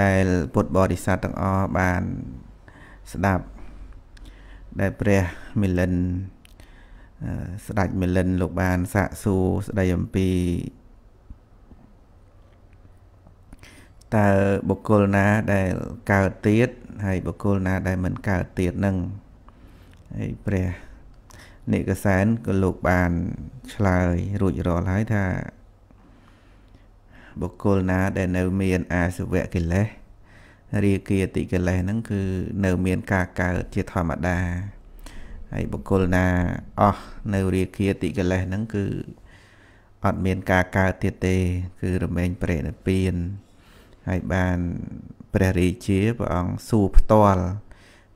ដែលពុទ្ធបរិស័ទទាំងអស់បានស្ដាប់ដែលព្រះមិលិនស្ដេចមិលិន លោកបានសាកសួរស្ដីអំពីតើបុគ្គលណាដែលកើតទៀតហើយបុគ្គលណា ដែលមិនកើតទៀតនឹងហើយព្រះនិកសែនក៏លោកបានឆ្លើយរួចរាល់ហើយថាបុគ្គលណាដែលនៅមានអាសវៈកិលេសរាគាតិកិលេសហ្នឹងគឺនៅមានការកើតជាធម្មតាហើយបុគ្គលណាអស់នៅរាគាតិកិលេសហ្នឹង គឺអត់មានការកើតទៀតទេ គឺរមែងប្រេនិព្វានហើយបានព្រះរាជាព្រះអង្គសួរផ្ទាល់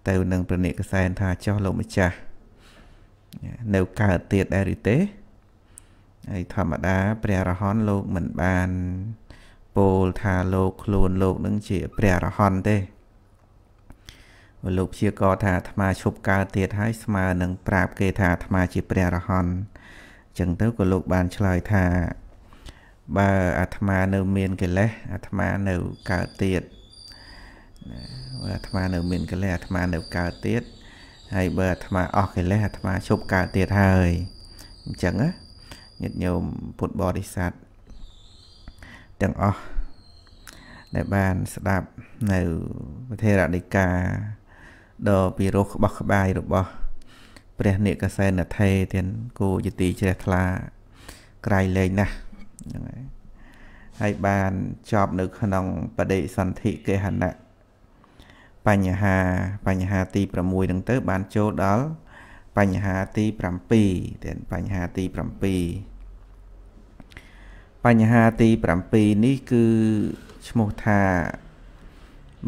ទៅនឹងព្រះនិកសែនថាចុះលោកម្ចាស់នៅកើតទៀតដែរឬទេហើយធម្មតាព្រះរហន្តលោកមិនបានពោលថាលោកខ្លួនលោកនឹងជា ព្រះរហន្តទេលោកព្យាករថាអាត្មាឈប់កើតទៀតហើយស្មើនឹងប្រាប់គេថាអាត្មាជាព្រះរហន្តចឹងទៅក៏លោកបានឆ្លើយថា បើអាត្មានៅមានកិលេសអាត្មានៅកើតទៀតណាអាត្មានៅមានកិលេសអាត្មានៅកើតទៀតហើយបើអាត្មាអស់កិលេសអាត្មាឈប់កើតទៀតហើយអញ្ចឹងណាញាតិញោមពុទ្ធបរិស័ទទាំងអស់ដែលបានស្ដាប់នៅវិធរដីកាដ៏ពិរោះក្បោះក្បាយរបស់ព្រះនិកសេនថេទាន គូយទីជ្រះថ្លាក្រៃលែងណាស់ហ្នឹងហើយហើយបានចប់នៅក្នុងបដិសន្ធិកេហណៈបញ្ហា បញ្ហាទី6ហ្នឹងទៅ បានចូលដល់បញ្ហាទី7ទៀតបញ្ហាទី7បញ្ហាទី7នេះគឺឈ្មោះថា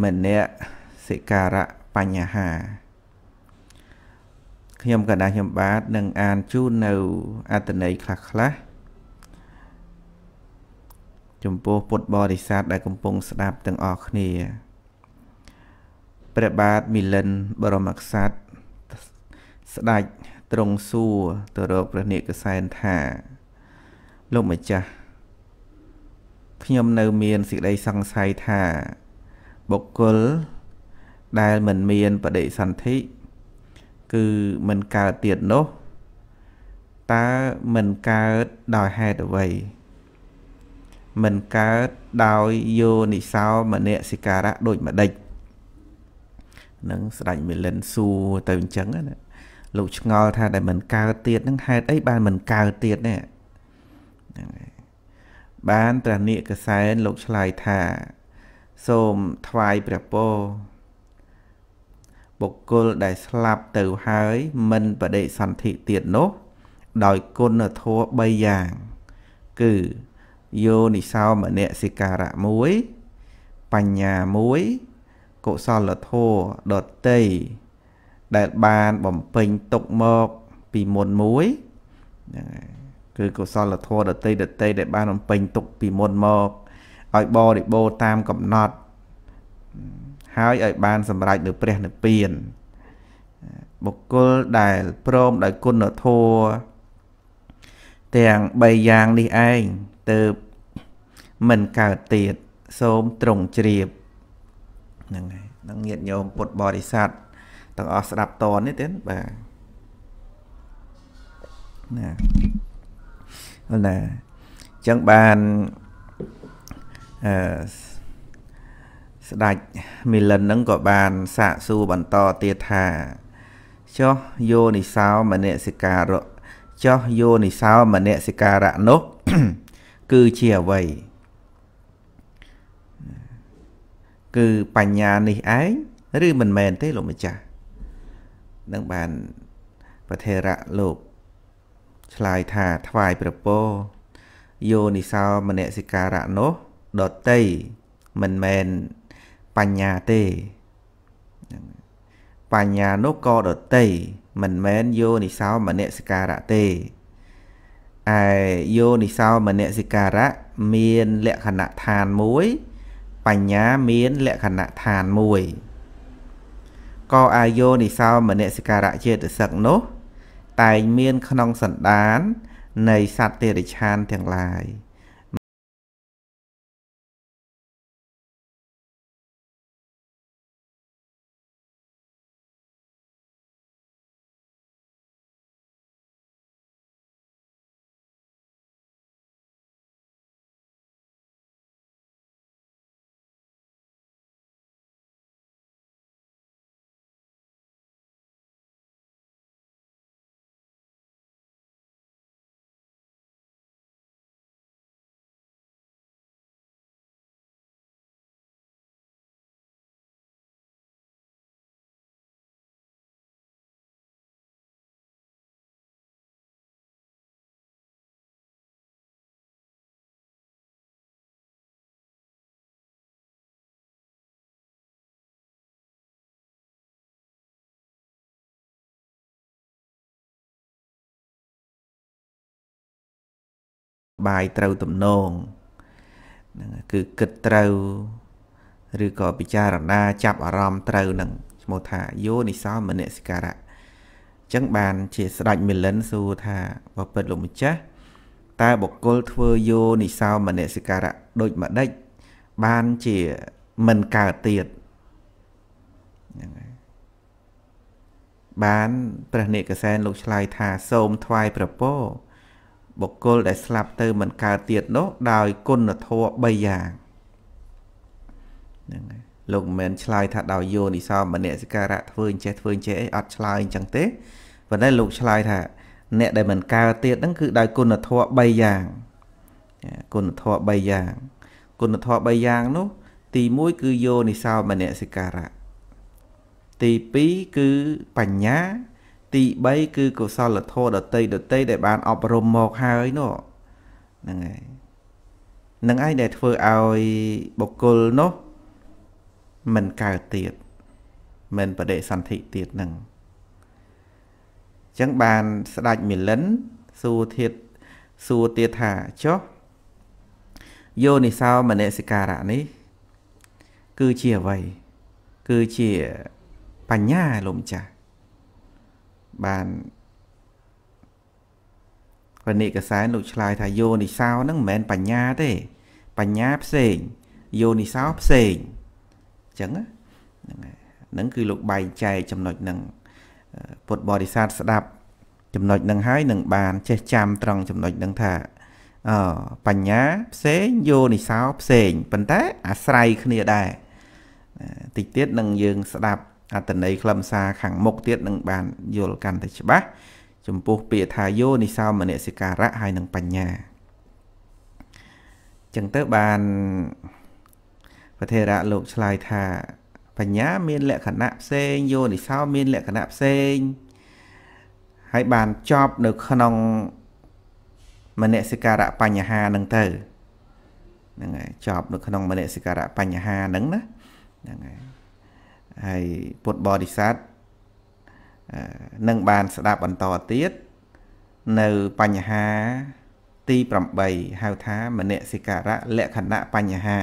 មនៈសិការៈបញ្ហាខ្ញុំកណ្ដាលខ្ញុំបាទនឹងអានជូននៅអត្តន័យខ្លះខ្លះចំពោះពុទ្ធបរិស័ទដែលកំពុងស្ដាប់ទាំងអស់គ្នាព្រះបាទមិលិនបរមក្សត្រស្ដេចទ្រង់សួរទៅរកព្រះនាយកសែនថា លោកម្ចាស់ខ្ញុំនៅមានសេចក្តីសង្ស័យថា បុគ្គលដែលមិនមានបដិសន្ធិគឺមិនកើតទៀតនោះតើមិនកើតដោយហេតុអ្វី មិនកើតដោយយោនិសោមនសិការៈដូចម្ដេចនឹងស្ដេចមិលិនសួរទៅអញ្ចឹងណាលោកឆ្ងល់ថាដែលមិនកើតទៀតនឹងហេតុអីបានមិនកើតទៀតនេះបានព្រះនាគកសែនលោកឆ្លើយថាសូមថ្វាយព្រះពរបុគ្គលដែលស្លាប់ទៅហើយ មិនបដិសន្ធិទៀតនោះ ដោយគុណធម៌3យ៉ាង គឺយោនិសោមនសិការៈ1បញ្ញា1កុសលធម៌ដតីដែលបានបំពេញទុកមកពីមុនមួយហ្នឹងហើយគឺកុសលធម៌ដតីដតីដែលបានបំពេញទុកពីមុនមកឲ្យបរិបូរតាមកំណត់ហើយឲ្យបានសម្រេចនៅព្រះនិព្វានបុគ្គលដែលព្រមដោយគុណធម៌ទាំង3យ៉ាងនេះឯងទៅមិនកើតទៀតសូមត្រង់ជ្រាបហ្នឹងហើយនឹងញាតញោមពុទ្ធបរិស័ទទាំងអស់ស្ដាប់តននេះទេបាទណាណាចឹងបានអឺស្ដេចមីលិននឹងក៏បានសាកសួរបន្តទៀតថាចោះយោនិសោមនសិការៈចោះយោនិសោមនសិការៈនោះគឺជាអ្វី គឺបញ្ញានេះឯងឬមិនមែនទេលោកម្ចាស់នឹងបានប្រធរៈលោកឆ្លើយថាថ្វាយប្រពរយោនិសោមនសិការៈនោះដតីមិនមែនបញ្ញាទេបញ្ញានោះក៏ដតីមិនមែនយោនិសោមនសិការៈទេឯយោនិសោមនសិការៈមានលក្ខណៈឋានមួយ បញ្ញាមាន លក្ខណៈឋានមួយក៏អាយោនិសោមនសិការៈចេតសិកនោះ តែងមានក្នុងសន្តាន នៃសត្វតិរិឆានទាំងឡាយ។បាយត្រូវទំនងហ្នឹងគឺគិតត្រូវឬក៏ពិចារណា ចាប់អារម្មណ៍ត្រូវនឹងឈ្មោះថាយោនិសោមនសិការៈអញ្ចឹងបានជាស្ដេចមិលិនសួរថាបពិតលោកម្ចាស់តើបុគ្គលធ្វើយោនិសោមនសិការៈដូចម្ដេចបានជាមិនកើតទៀតហ្នឹងហើយបានព្រះនេកសែនលោកឆ្លើយថា សូមថ្វាយប្រពោបុគ្គលដែលស្លាប់ទៅមិនកើតទៀតនោះដោយគុណធម៌3យ៉ាងហ្នឹងហើយលោកមិនមែនឆ្លើយថាដោយយោនិសោមនសិការៈធ្វើអញ្ចេះធ្វើអញ្ចេះអីអត់ឆ្លើយអញ្ចឹងទេប៉ុន្តែលោកឆ្លើយថាអ្នកដែលមិនកើតទៀតហ្នឹងគឺដោយគុណធម៌3យ៉ាងគុណធម៌3យ៉ាងគុណធម៌3យ៉ាងនោះទី1គឺយោនិសោមនសិការៈទី2គឺបញ្ញាទី3គឺកុសលធម៌ដតីដតីដែលបាន អប់រំមកហើយនោះហ្នឹងហើយនឹងឯងដែលធ្វើឲ្យបុគ្គលនោះមិនកើតទៀតមិនបដិសន្ធិទៀតនឹងចឹងបានស្ដេចមិលិនសួរធៀតសួរទៀតថាចុះយោនិសោមនសិការៈនេះគឺជាអ្វីគឺជាបញ្ញាលោកម្ចាស់បានវនិកសែនលោកឆ្លើយថាយោនិសោហ្នឹងមិនមែនបញ្ញាទេ បញ្ញាផ្សេងយោនិសោផ្សេងអញ្ចឹងហ្នឹងហ្នឹងគឺលោកបែងចែកចំណុចហ្នឹងពុទ្ធបរិស័ទស្ដាប់ចំណុចហ្នឹងហើយនឹងបានចេះចាំត្រង់ចំណុចហ្នឹងថាអបញ្ញាផ្សេងយោនិសោផ្សេងប៉ុន្តែអាស្រ័យគ្នាដែរតិចទៀតនឹងយើងស្ដាប់អត្តន័យខ្លឹមសារខាងមុខទៀតនឹងបានយល់កាន់តែច្បាស់ចំពោះពាក្យថាយោនិសោមនសិការៈហើយនឹងបញ្ញា ចឹងទៅបានពធរៈលោកឆ្លើយថាបញ្ញាមានលក្ខណៈផ្សេងយោនិសោមានលក្ខណៈផ្សេង ហើយបានចប់នៅក្នុងមនសិការៈបញ្ហានឹងទៅហ្នឹងហើយចប់នៅក្នុងមនសិការៈបញ្ហាហ្នឹងណាហ្នឹងហើយហើយពុទ្ធបរិស័ទនឹងបានស្ដាប់បន្តទៀតនៅបញ្ហាទី8ហៅថាមនសិការៈលក្ខណៈបញ្ហា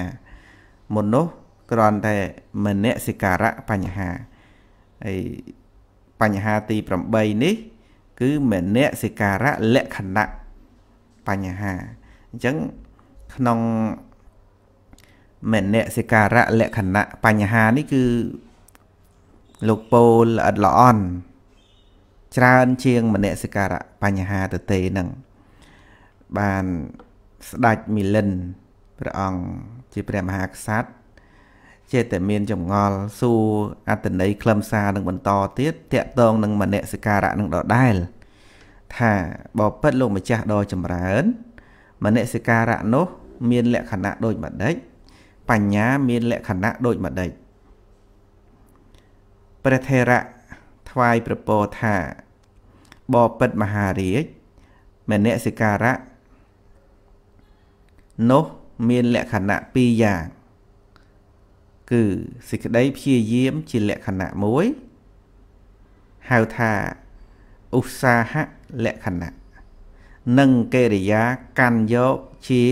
មនុស្សគ្រាន់តែមនសិការៈបញ្ហាហើយបញ្ហាទី8នេះ គឺមនសិការៈលក្ខណៈបញ្ហាអញ្ចឹងក្នុងមនសិការៈលក្ខណៈបញ្ហានេះគឺលោកពូលល្អិតល្អន់ច្រើនជាងមនសិការៈបញ្ហាទៅទេនឹងបានស្ដេចមីលិនព្រះអង្គជាព្រះមហាក្សត្រចេះតែមានចងល់សួរអត្តន័យខ្លឹមសារនឹងបន្តទៀតតកតងនឹងមនសិការៈនឹងដដែលថាបបិទ្ធលោកម្ចាស់ដ៏ចម្រើន មនសិការៈនោះមានលក្ខណៈដូចម្ដេចបញ្ញាមានលក្ខណៈដូចម្ដេចព្រះថេរៈថ្វាយប្រពោថាបបិទ្ធមហារាជមនសិការៈនោះមានលក្ខណៈពីរយ៉ាងគឺសេចក្តីព្យាយាមជាលក្ខណៈមួយហៅថាឧស្សាហលក្ខណៈនិងកិរិយាកាន់យកជា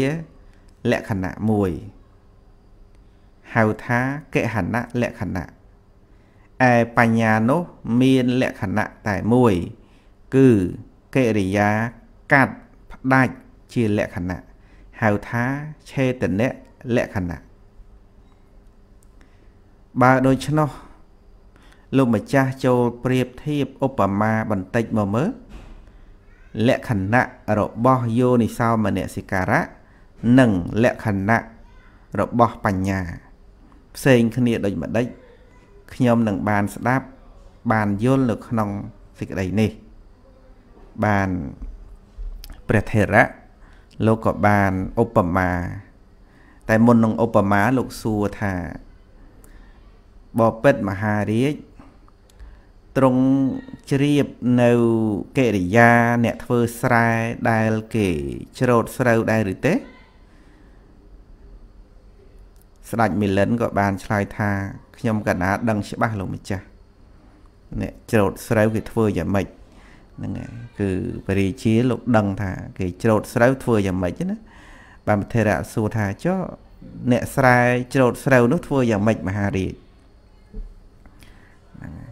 លក្ខណៈមួយហៅថាកិហណៈលក្ខណៈឯបញ្ញានោះមានលក្ខណៈតែមួយ គឺកិរិយាកាត់ផ្ដាច់ជាលក្ខណៈហៅថាឆេតនៈលក្ខណៈបើដូច្នោះលោកម្ចាស់ចូលប្រៀបធៀបឧបមាបន្តិចមកមើលលក្ខណៈរបស់យោនិសោមនសិការៈនិងលក្ខណៈរបស់បញ្ញាផ្សេងគ្នាដូចម្ដេចខ្ញុំនឹងបានស្ដាប់បានយល់នៅក្នុងសេចក្តីនេះ បានព្រះថេរៈលោកក៏បានឧបមាតែមុននឹងឧបមាលោកសួរថាបបិទ្ធមហារាជទ្រង់ជ្រាបនៅកិរិយាអ្នកធ្វើស្រែដែលគេច្រូតស្រូវដែរឬទេស្ដេចមីលិនក៏បានឆ្លើយថាខ្ញុំកណាដឹងច្បាស់លោកម្ចាស់អ្នកច្រូតស្រូវគេធ្វើយ៉ាងម៉េចហ្នឹងហើយគឺបរិជា លោកដឹងថា គេច្រូតស្រូវធ្វើយ៉ាងម៉េចណាបានពធរៈសួរថាចុះអ្នកស្រែច្រូតស្រូវនោះធ្វើយ៉ាងម៉េចមហារាជហ្នឹងហើយ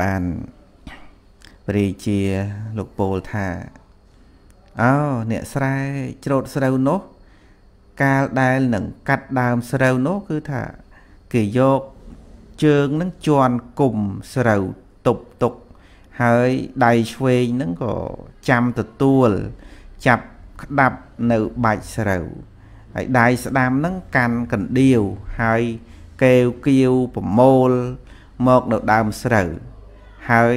បានបរិជាលោកពោលថាអូអ្នកស្រែច្រូតស្រូវនោះកាលដែលនឹងកាត់ដើមស្រូវនោះគឺថាគេយកជើងនឹងជន់គុំស្រូវតុបទុកហើយដៃឆ្វេងនឹងក៏ចាំទទួល ចាប់ក្តាប់នៅបាច់ស្រូវហើយដៃស្ដាំនឹងកាន់កណ្ដៀវហើយកេវគៀវប្រមូល មកនៅដើមស្រូវ ហើយ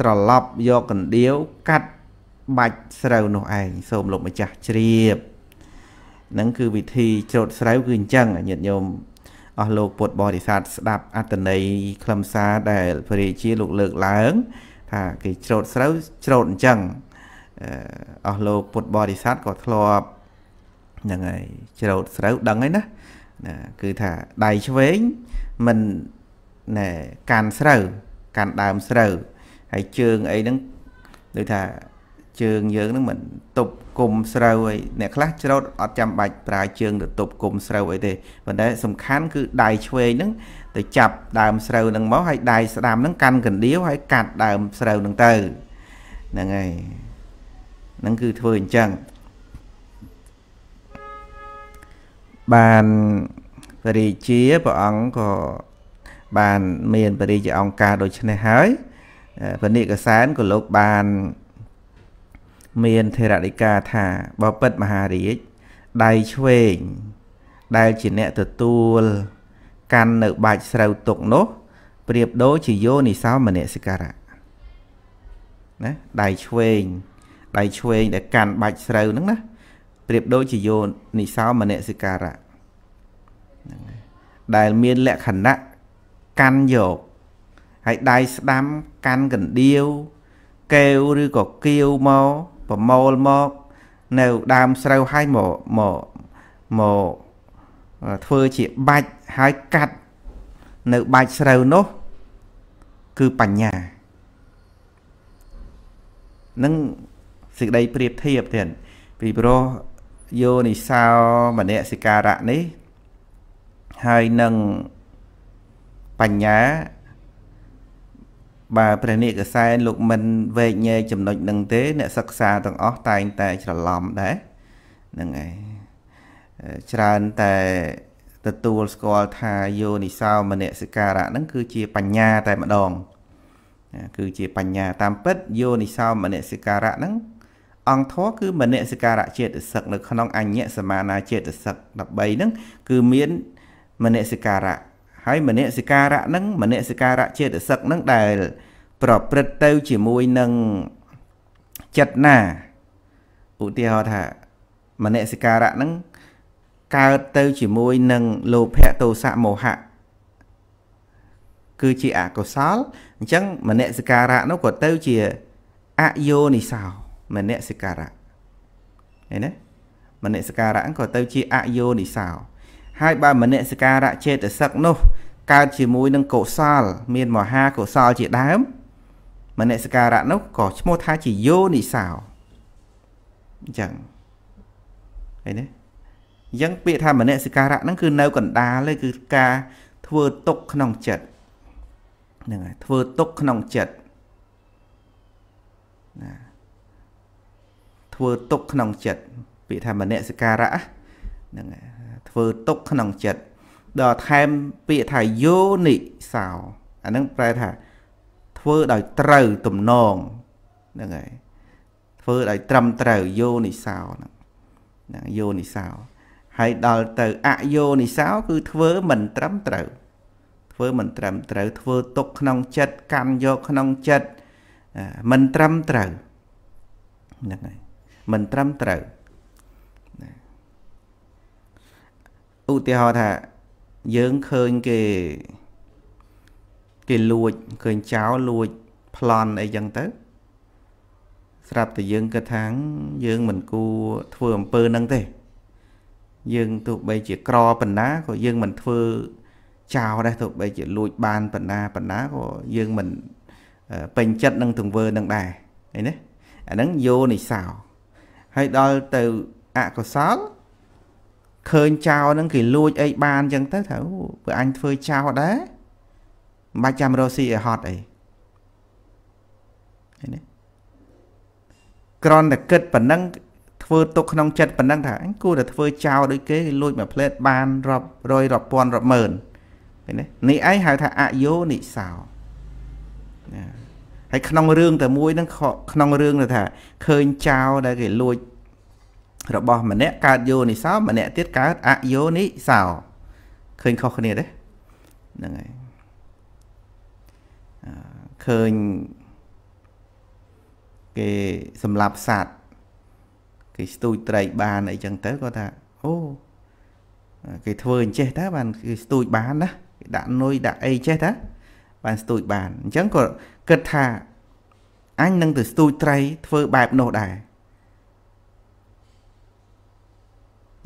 ត្រឡប់យកកណ្ដៀវកាត់បាច់ស្រូវនោះឯងសូមលោកម្ចាស់ជ្រាបហ្នឹងគឺវិធីច្រូតស្រូវគឺអញ្ចឹងញាតិញោមអស់លោកពុទ្ធបរិស័ទស្ដាប់អត្តន័យខ្លឹមសារដែលព្រះរាជាលោកលើកឡើង ថាគេច្រូតស្រូវច្រូតអញ្ចឹងអស់លោកពុទ្ធបរិស័ទក៏ធ្លាប់ហ្នឹងហើយច្រូតស្រូវដឹងហើយណាណាគឺថាដៃឆ្វេងមិនណែកាន់ស្រូវកាន់ដើមស្រូវហើយជើងអីហ្នឹងដូចថាជើងយើងនឹងមិនទប់គុំស្រូវអីអ្នកខ្លះច្រូតអត់ចាំបាច់ប្រើជើងទៅទប់គុំស្រូវអីទេប៉ុន្តែសំខាន់គឺដៃឆ្វេងហ្នឹងទៅចាប់ដើមស្រូវហ្នឹងមកហើយដៃស្ដាំហ្នឹងកាន់កណ្ដៀវហើយកាត់ដើមស្រូវហ្នឹងទៅហ្នឹងហើយហ្នឹងគឺធ្វើអញ្ចឹងបានពរិជាព្រះអង្គក៏បានមានពរិជាអង្គការដូចនេះហើយពនិកសែនក៏លោកបានមានធរណីកាថាបើពិតមហារាជដៃឆ្វេងដែលជាអ្នកទទួល កាន់នៅបាច់ស្រូវទុកនោះប្រៀបដូចជាយោនិសោមនសិការៈណាដៃឆ្វេងដៃឆ្វេងដែលកាន់បាច់ស្រូវហ្នឹងណាប្រៀបដូចជាយោនិសោមនសិការៈដែលមានលក្ខណៈកាន់យកហើយដៃស្ដាំកាន់កណ្ដៀវកែវឬក៏គាវមកប្រមូលមក នៅដើមស្រូវហើយមកមកមកធ្វើជាបាច់ហើយកាត់នៅបាច់ស្រូវនោះ គឺបញ្ញានឹងសេចក្តីប្រៀបធៀបទៀតពីព្រោះយោនិសោមនសិការៈនេះ ហើយនឹងបញ្ញាបើព្រះនាងកសែនលោកមិនវែកញែកចំណុចនឹងទេអ្នកសិក្សាទាំងអស់តែងតែ ច្រឡំដែរហ្នឹងហើយច្រើនតែទទួលស្គាល់ថាយោនិសោមនសិការៈហ្នឹងគឺជា បញ្ញាតែម្ដង គឺជាបញ្ញា តាមពិតយោនិសោមនសិការៈហ្នឹងអង្គធម៌គឺមនសិការៈចេតសិកនៅក្នុងអញ្ញសមាណាចេតសិក13ហ្នឹងគឺមានមនសិការៈហើយមនសិការៈហ្នឹងមនសិការៈចេតសិកហ្នឹងដែល ប្រព្រឹត្តទៅជាមួយនឹងចិត្តណាឧទាហរណ៍ថាមនសិការៈហ្នឹងកើតទៅជាមួយនឹងលោភៈទោសៈមោហៈគឺជាអកុសលអញ្ចឹងមនសិការៈនោះក៏ទៅជាអយោនិសោមនសិការៈឃើញទេមនសិការៈហ្នឹងក៏ទៅជាអយោនិសោហើយបើមនសិការៈចេតសិកនោះកើតជាមួយនឹងកុសលមានមហាកុសលជាដើម មនសិការៈនោះក៏ឈ្មោះថាជាយោនិសោអញ្ចឹងឃើញទេអញ្ចឹងពាក្យថាមនសិការៈហ្នឹងគឺនៅកណ្ដាលគឺការធ្វើទុកក្នុងចិត្តហ្នឹងហើយធ្វើទុកក្នុងចិត្តណាធ្វើទុកក្នុងចិត្តពាក្យថាមនសិការៈហ្នឹងហើយធ្វើទុកក្នុងចិត្តដល់ថែមពាក្យថាយោនិសោអានឹងប្រែថា ធ្វើដោយត្រូវទំនងហ្នឹងហើយធ្វើដោយត្រឹមត្រូវយោនិសោហ្នឹងហ្នឹងយោនិសោ ហើយដល់ទៅអយោនិសោ គឺធ្វើមិនត្រឹមត្រូវ ធ្វើមិនត្រឹមត្រូវ ធ្វើទុកក្នុងចិត្តកម្មយកក្នុងចិត្តមិនត្រឹមត្រូវហ្នឹងហើយមិនត្រឹមត្រូវឧទាហរណ៍ថាយើងឃើញគេគេលួចឃើញចោលលួចប្លន់អីចឹងទៅស្រាប់តែយើងគិតថាយើងមិនគួរធ្វើអំពើហ្នឹងទេ យើងទោះបីជាក្រប៉ុណ្ណាក៏យើងមិនធ្វើចោលដែរទោះបីជាលួច បានប៉ុណ្ណាប៉ុណ្ណាក៏យើងមិនពេញចិត្តនឹងទង្វើនឹងដែរឃើញទេអាហ្នឹងយោនិសោហើយដល់ទៅអកុសលឃើញចោរហ្នឹងគេលួចអីបានអញ្ចឹងទៅថាអូបើអញធ្វើចោរដែរមិនបាច់ចាំរស់ស៊ីឲ្យហត់អីនេះក្រនតែគិតប៉ុណ្ណឹង ធ្វើទុកក្នុងចិត្តប៉ុណ្ណឹងថាអញគួរតែធ្វើចោរដូចគេ លួចមួយផ្លែតបានរាប់រយរាប់ពាន់រាប់ម៉ឺនឃើញទេនេះឯងហៅថាអយោនិសោណាហើយក្នុងរឿងតែមួយហ្នឹងក្នុងរឿងទៅថាឃើញចោរដែលគេលួចរបស់ម្នាក់កើតយោនិសោម្នាក់ទៀតកើតអយោនិសោឃើញខុសគ្នាទេហ្នឹងហើយឃើញគេសម្លាប់សត្វគេស្ទូចត្រែកបានអីចឹងទៅគាត់ថាអូគេធ្វើអញ្ចេះតើបានគេស្ទូចបានណាគេដាក់នុយដាក់អីចេះតើបានស្ទូចបានអញ្ចឹងគាត់គិតថាអញនឹងទៅស្ទូចត្រីធ្វើបែបនោះដែរ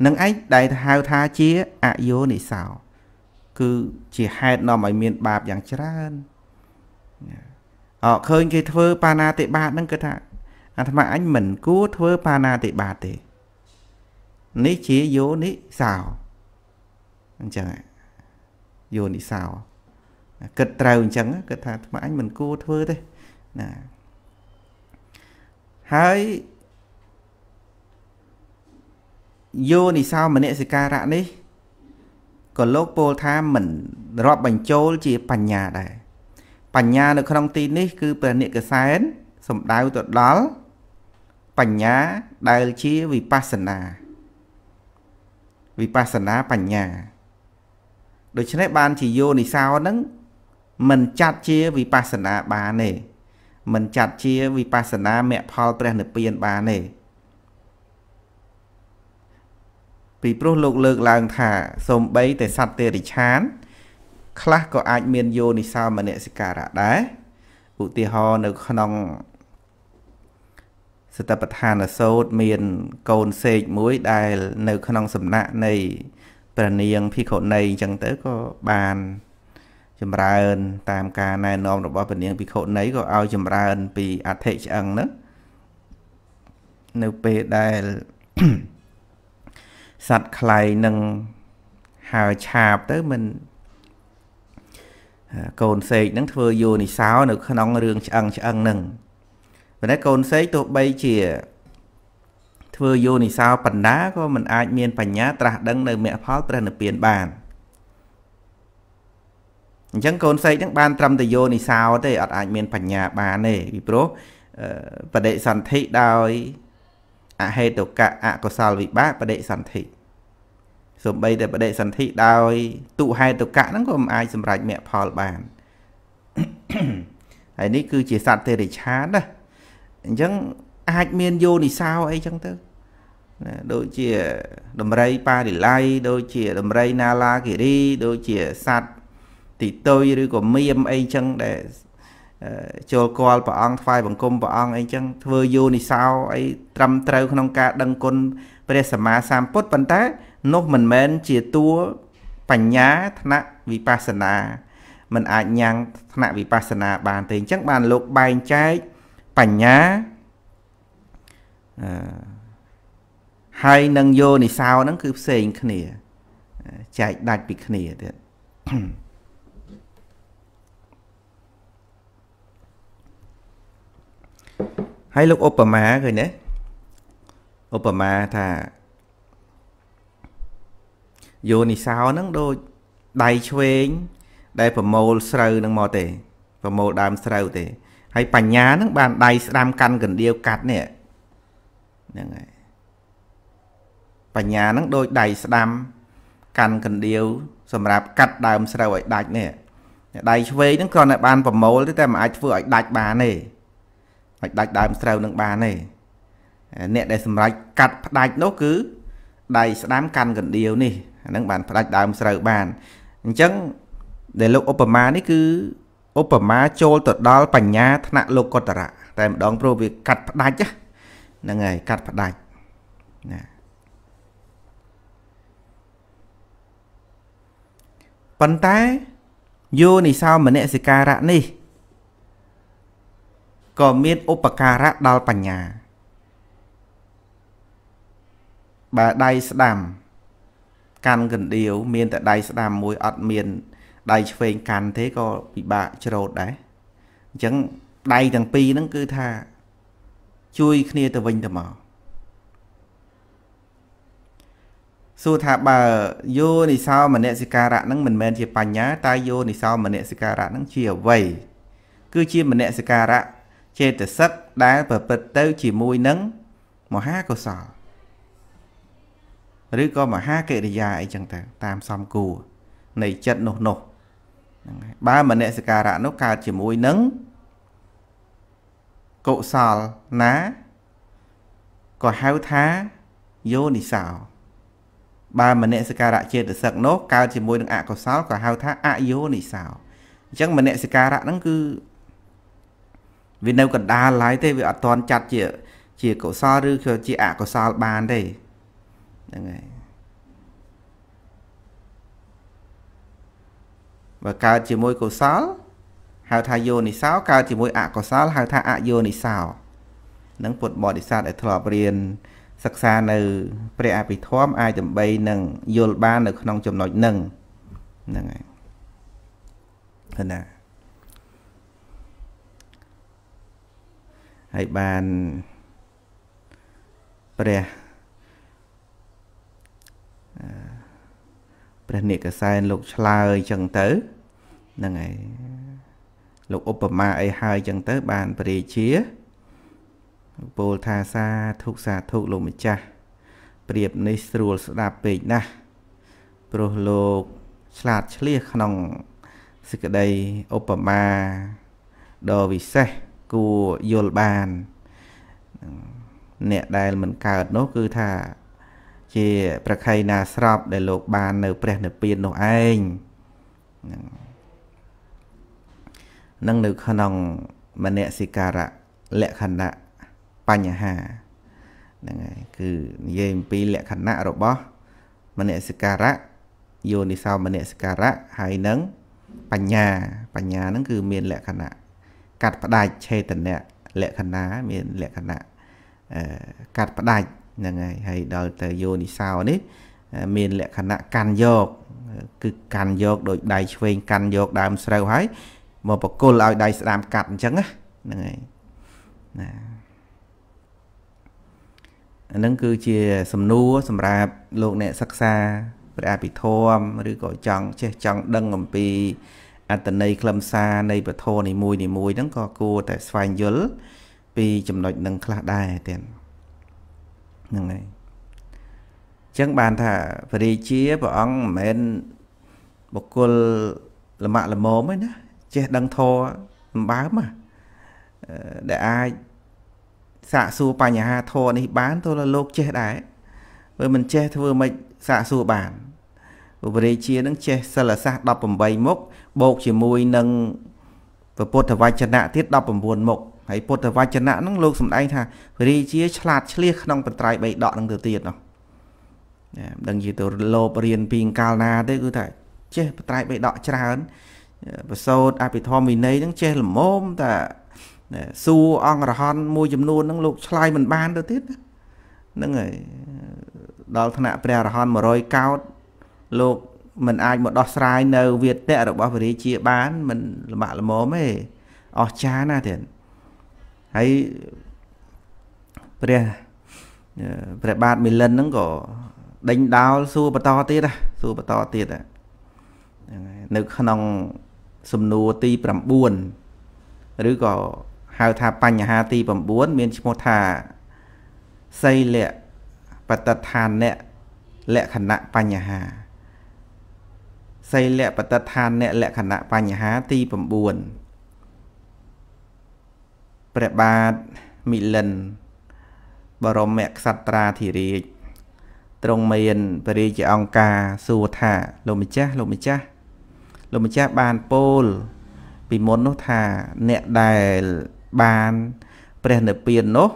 នឹងឯងដែលហៅថាជាអយោនិសោគឺជាហេតុនាំឲ្យមានបាបយ៉ាងច្រើនអត់ឃើញគេធ្វើបាណាតិបាតហ្នឹងគឺថា អាត្មាអញមិនគួរធ្វើបាណាតិបាតទេ នេះជាយោនិសោអញ្ចឹងយោនិសោគិតត្រូវអញ្ចឹងគិតថាអាត្មាអញមិនគួរធ្វើទេណាហើយយោនិសោមនសិការៈនេះក៏លោកពោលថាមិនរាប់បញ្ចូលជាបញ្ញាដែរបញ្ញានៅក្នុងទីនេះ គឺព្រះនិកសែនសំដៅទៅដល់បញ្ញាដែលជាវិបស្សនាវិបស្សនាបញ្ញា ដូច្នេះបានជាយោនិសោនឹងមិនចាត់ជាវិបស្សនាបានទេមិនចាត់ជាវិបស្សនាមគ្គផលព្រះនិព្វានបានទេពីព្រោះលោកលើកឡើងថាសំបីតែសត្វទេរិឆានខ្លះក៏អាចមានយោនិសោមនសិការៈដែរឧទាហរណ៍នៅក្នុង សតបដ្ឋានសោតមានកូនសេកមួយដែលនៅក្នុងសំណាក់នៃព្រះនាងភិក្ខុនីអញ្ចឹងទៅក៏បានចម្រើនតាមការណែនាំរបស់ព្រះនាងភិក្ខុនីក៏ឲ្យចម្រើនពីអធិឆ្អឹងនោះនៅពេលដែលសัตว์ខ្លែងនឹងហើឆាបទៅមិនកូនសេកនឹង ធ្វើយោនិសោនៅក្នុងរឿងឆ្អឹងឆ្អឹងនឹងប៉ុន្តែកូនសេកទោះបីជាធ្វើយោនិសោបណ្ដាក៏មិនអាច មានបញ្ញាត្រាស់ដឹងនៅមគ្គផលព្រះនិព្វានបានអញ្ចឹងកូនសេកនឹងបានត្រឹមតែយោនិសោទេអត់អាចមានបញ្ញាបានទេពីព្រោះបដិសន្ធិដោយអហេតុកៈអកុសលវិបាកបដិសន្ធិសំបីតែបដិសន្ធិដោយទុហេតុកៈហ្នឹងក៏មិនអាចសម្រេចមគ្គផលបានហើយនេះគឺជាសត្វទេរិឆានណាអញ្ចឹងអាចមានយោនិសោអីចឹងទៅណាដូចជាដំរីប៉ារិឡៃដូចជាដំរីណាឡាគិរីដូចជាសត្វទីតុយឬក៏មៀមអីចឹងដែលចូលគាល់ព្រះអង្គថ្វាយបង្គំព្រះអង្គអីចឹងធ្វើយោនិសោអីត្រឹមត្រូវក្នុងការដឹងគុណព្រះសម្មាសម្ពុទ្ធប៉ុន្តែនោះមិនមែនជាតួបញ្ញាថ្នាក់វិបស្សនាมันអាចញ៉ាំងថ្នាក់វិបស្សនាបានទេអញ្ចឹងបានលោកបែងចែកបញ្ញាអឺហើយនឹងយោនិសោហ្នឹងគឺផ្សេងគ្នាចែកដាច់ពីគ្នាទៀត Hmm. ហើយលោកឧបមាឃើញទេឧបមាថាយោនិសោហ្នឹងដូចដៃឆ្វេងដែលប្រមូលស្រូវហ្នឹងមកទេ ប្រមូលដើមស្រូវទេហើយបញ្ញាហ្នឹងបានដៃស្ដាំកាន់កណ្ដៀវកាត់នេះហ្នឹងហើយបញ្ញាហ្នឹងដូចដៃស្ដាំកាន់កណ្ដៀវសម្រាប់ កាត់ដើមស្រូវឲ្យដាច់នេះដៃឆ្វេងហ្នឹងគ្រាន់តែបានប្រមូលទេតែមិនអាចធ្វើឲ្យដាច់បានទេមិនដាច់ដើមស្រូវនឹងបានទេអ្នកដែលសម្រេចកាត់ផ្ដាច់នោះគឺដៃស្ដាំកាន់កណ្ដៀវនេះអានឹងបានផ្ដាច់ដើមស្រូវបានអញ្ចឹង ដែលលោកឧបមានេះគឺឧបមាចូលទៅដល់បញ្ញាថ្នាក់លោកុត្តរៈតែម្ដងព្រោះវាកាត់ផ្ដាច់ហ្នឹងហើយកាត់ផ្ដាច់ណាប៉ុន្តែយោនិសោមនសិការៈនេះក៏មានឧបការៈដល់បញ្ញាបើដៃស្ដាំកាន់កណ្ដៀវមានតែដៃស្ដាំមួយអត់មានដៃឆ្វេងកាន់ទេក៏ពិបាកច្រូតដែរអញ្ចឹងដៃទាំងពីរហ្នឹងគឺថា ជួយគ្នាទៅវិញទៅមកសួរថាបើយោនិសោមនសិការៈហ្នឹងមិនមែនជាបញ្ញាតែយោនិសោមនសិការៈហ្នឹងជាអ្វីគឺជាមនសិការៈចេតសិកដែលប្រព្រឹត្តទៅជាមួយនឹងមហាកុសលឬក៏មហាកិរិយាអីចឹងទៅ តាមសំគួរនៃចិត្តនោះនោះហ្នឹងហើយបើមនសិការៈនោះកើតជាមួយនឹងកុសលណាក៏ហៅថាយោនិសោបើមនសិការៈចេតសិកនោះកើតជាមួយនឹងអកុសលក៏ហៅថាអយោនិសោអញ្ចឹងមនសិការៈហ្នឹងគឺវានៅកណ្ដាលឡើយទេវាអត់តន់ចាត់ជាជាកុសលឬក៏ជាអកុសលបានទេហ្នឹងហើយបើកើតជាមួយកុសលហៅថាយោនិសោកើតជាមួយអកុសល ហៅថាអយោនិសោនឹងពុទ្ធបរិស័ទដែលធ្លាប់រៀនសិក្សានៅព្រះអភិធម្មអាចដើម្បីនឹងយល់បាននៅក្នុងចំណុចនឹងហ្នឹងហើយឃើញណាហើយបានព្រះព្រះនិកសែនលោកឆ្លើយចឹងទៅហ្នឹងហើយលោកឧបមាអីហើយចឹងទៅ បានពរាជាពោលថាសាធុសាធុលោកម្ចាស់ប្រៀបនេះស្រួលស្ដាប់ពេកណាស់ព្រោះលោកឆ្លាតឆ្លៀសក្នុងសេចក្តីឧបមាដ៏វិសេសគួរយល់បានអ្នកដែលមិនកើតនោះគឺថា ជា ប្រខៃណាស្របដែលលោកបាន នៅព្រះនិព្វាននោះឯងនឹងនៅក្នុងមនសិការៈលក្ខណៈបញ្ហាហ្នឹងហើយគឺនិយាយអំពីលក្ខណៈរបស់ មនសិការៈយោនិសោមនសិការៈហើយនឹងបញ្ញា បញ្ញាហ្នឹងគឺមានលក្ខណៈកាត់ផ្ដាច់ឆេតនៈលក្ខណា មានលក្ខណៈកាត់ផ្ដាច់ហ្នឹងហើយហើយដល់ទៅយោនិសោនេះមានលក្ខណៈកាន់យក គឺកាន់យកដោយដៃឆ្វេងកាន់យកដើមស្រូវហើយមកបកុលឲ្យដៃស្ដាមកាត់អញ្ចឹងហ្នឹងហើយណាអានឹងគឺជាសំណួរសម្រាប់លោកអ្នកសិក្សាព្រះអភិធម្មឬក៏ចង់ចេះចង់ដឹងអំពីអត្តន័យខ្លឹមសារនៃពធនីមួយនីមួយហ្នឹងក៏គួរតែស្វែងយល់ពីចំណុចនឹងខ្លះដែរទៀតហ្នឹងហើយចឹងបានថាព្រះរាជាព្រះអង្គមិនមែនបុគ្គលល្មាក់ល្មមទេណាចេះដឹងធរសម្បើមដែលអាចសាកសួរបញ្ហាធរនេះបានទោះលោកចេះដែរបើមិនចេះធ្វើមិនសាកសួរបានឧបរាជានឹងចេះសិលសាស្ត្រ18មុខបូកជាមួយនឹងពុទ្ធវចនៈទៀត19មុខហើយពុទ្ធវចនៈនឹងលោកសំដែងថាព្រះរាជាឆ្លាតឆ្លៀសក្នុង បត្រៃ3ដកនឹងទៅទៀតនោះមិនដឹងជាទៅលោបរៀនពីកាលណាទេគឺថាចេះបត្រៃ3ដកច្រើនបសោតអភិធម្មវិន័យនឹងចេះល្មមតាសួរអង្គរហន្តមួយចំនួននឹងលោកឆ្លើយមិនបានទៅទៀតហ្នឹងហើយដល់ថ្នាក់ព្រះរហន្ត100កោដលោកមិនអាចមកដោះស្រាយនៅវាតៈរបស់ព្រះរាជាបាន មិនលំបាក់លមមទេអស្ចារ្យណាស់ទៀតហើយព្រះព្រះបាទមិលិនហ្នឹងក៏ដេញដោលសួរបន្តទៀតសួរបន្តទៀតហ្នឹងហើយនៅក្នុងសំណួរទី9ឬក៏ហៅថាបញ្ហាទី9មានឈ្មោះថាសីលៈបតដ្ឋានៈលក្ខណៈបញ្ហាសីលៈបតដ្ឋានៈលក្ខណៈបញ្ហាទី9ព្រះបាទមិលិន បរមក្សត្រាធិរាជទ្រង់មានព្រះរាជអង្គការសួរថាលោកម្ចាស់លោកម្ចាស់លោកម្ចាស់បានពោលពីមុននោះថាអ្នកដែលបានព្រះនិព្វាននោះ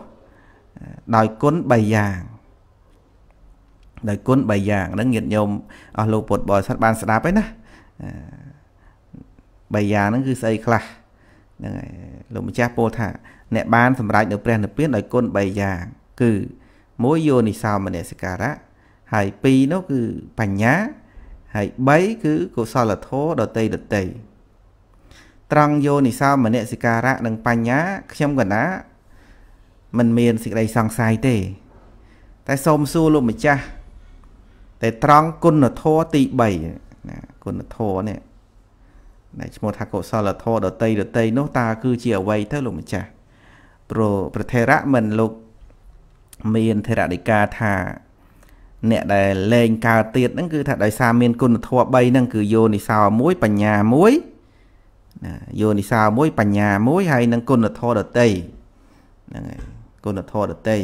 ដោយគុណ3យ៉ាងដោយគុណ3យ៉ាងហ្នឹងញាតិញោមអស់លោកពុទ្ធបរិស័ទបានស្ដាប់ហើយណា3យ៉ាងហ្នឹងគឺស្អីខ្លះហ្នឹងហើយលោកម្ចាស់ពោលថាអ្នកបានសម្រេចនៅព្រះនិព្វានដោយគុណ3យ៉ាងគឺ1យោនិសោមនសិការៈហើយ2នោះគឺបញ្ញាហើយ3គឺកុសលធម៌ដតីដតីត្រង់យោនិសោមនសិការៈនិងបញ្ញា ខ្ញុំកណា មិនមានសេចក្តីសង្ស័យទេតែសូមសួរលោកម្ចាស់តែត្រង់គុណធម៌ទី3ណាគុណធម៌នេះដែលឈ្មោះថាកុសលធម៌ដតីដតីនោះតើគឺជាអ្វីទៅលោកម្ចាស់ព្រោះប្រធរៈមិនលោកមានធរណិកាថា អ្នកដែលលែងកើតទៀតហ្នឹងគឺថាដោយសារមានគុណធម៌3ហ្នឹងគឺយោនិសោមួយបញ្ញាមួយណាយោនិសោមួយបញ្ញាមួយហើយនឹងគុណធម៌ដតីហ្នឹងហើយគុណធម៌ដតី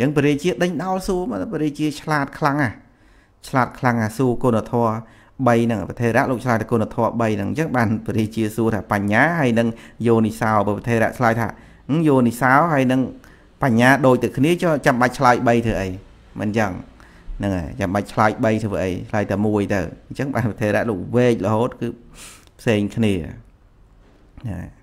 អញ្ចឹងព្រះរាជាដេញដោលសួរមកព្រះរាជាឆ្លាតខ្លាំងណាស់ឆ្លាតខ្លាំងណាស់សួរគុណធម៌3នឹងប្រធេរៈលោកឆ្លើយថាគុណធម៌3នឹងអញ្ចឹងបានព្រះរាជាសួរថាបញ្ញាហើយនឹងយោនិសោប្រធេរៈឆ្លើយថាយោនិសោហើយនឹងបញ្ញាដូចទៅគ្នាចុះចាំបាច់ឆ្លើយ3ធ្វើអីមិនអញ្ចឹងហ្នឹងហើយចាំបាច់ឆ្លើយ3ធ្វើអីឆ្លើយតែមួយទៅអញ្ចឹងបានប្រធេរៈលោកវែករហូតគឺផ្សេងគ្នាហ្នឹងហើយ